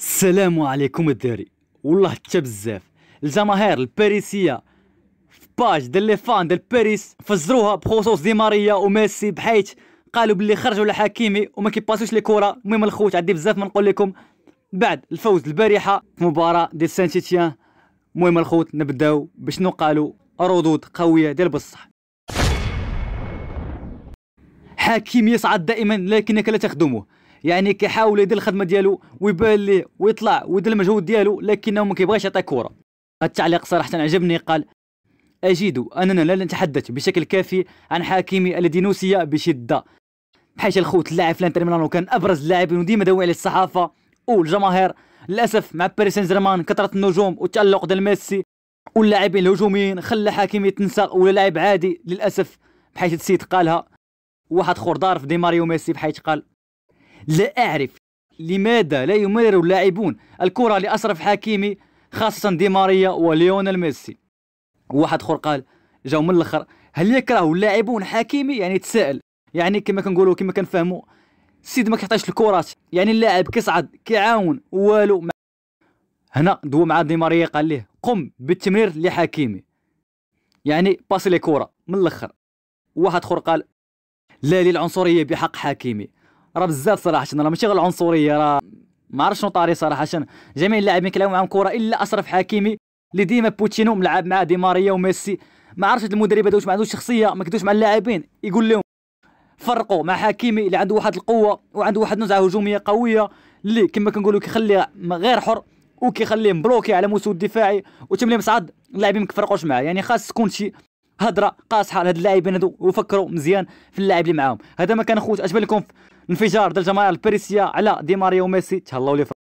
السلام عليكم الدري والله حتى بزاف الجماهير الباريسيه في باج ديال لي فان ديال باريس فزروها بخصوص دي ماريا وميسي بحيت قالوا باللي خرجوا لحكيمي وما كيباسوش لي كره المهم الخوت عندي بزاف ما نقول لكم بعد الفوز البارحه في مباراه ديال سان تيتيان المهم الخوت نبداو بشنو قالوا ردود قويه ديال بصح حكيم يصعد دائما لكنك لا تخدمه يعني كيحاول يدير الخدمه ديالو ويبان ليه ويطلع ويدير المجهود ديالو لكنه ما كيبغيش يعطي كره التعليق صراحه عجبني قال اجد اننا لا نتحدث بشكل كافي عن حاكمي الذي نسي بشده بحيث الخوت اللاعب الانتر ميلانو كان ابرز اللاعبين وديما داوي عليه الصحافه والجماهير للاسف مع باريس سان جيرمان كثره النجوم والتالق ديال ميسي واللاعبين الهجوميين خلى حاكمي تنسى ولا لاعب عادي للاسف بحيث السيد قالها واحد دار في دي ماريو ميسي بحيث قال لا أعرف لماذا لا يمرر اللاعبون الكرة لأشرف حكيمي خاصة دي ماريا وليونيل ميسي واحد اخر قال جاو من الاخر هل يكره اللاعبون حكيمي يعني تسائل يعني كما كنقولوا كما كنفهموا السيد ما كيحتاجش الكرات يعني اللاعب كيصعد كيعاون والو مع... هنا دو مع دي ماريا قال ليه قم بالتمرير لحكيمي يعني باسي لي كره من الاخر واحد اخر قال لا للعنصريه بحق حكيمي راه بزاف صراحه راه ماشي غير العنصريه راه ما عرفتش شنو طاري صراحه جميع اللاعبين كيلعبوا معاهم كره الا اشرف حكيمي اللي ديما بوتشينو ملعب مع دي ماريا وميسي ما عرفتش المدرب هذا واش ما عندوش شخصيه ما كيدوش مع اللاعبين يقول لهم فرقوا مع حكيمي اللي عنده واحد القوه وعنده واحد نزعه هجوميه قويه اللي كما كنقولوا كيخليه غير حر وكيخليه مبلوكي على مستوى الدفاعي وتملي مصعد اللاعبين ما كيفرقوش معاه يعني خاص تكون شي هضره قاصحه لهاد اللاعبين هادو وفكروا مزيان في اللاعب اللي معاهم هذا ما كان خوت اجمل لكم انفجار ديال الجماهير الباريسيه على دي ماريا وميسي تهلاو لي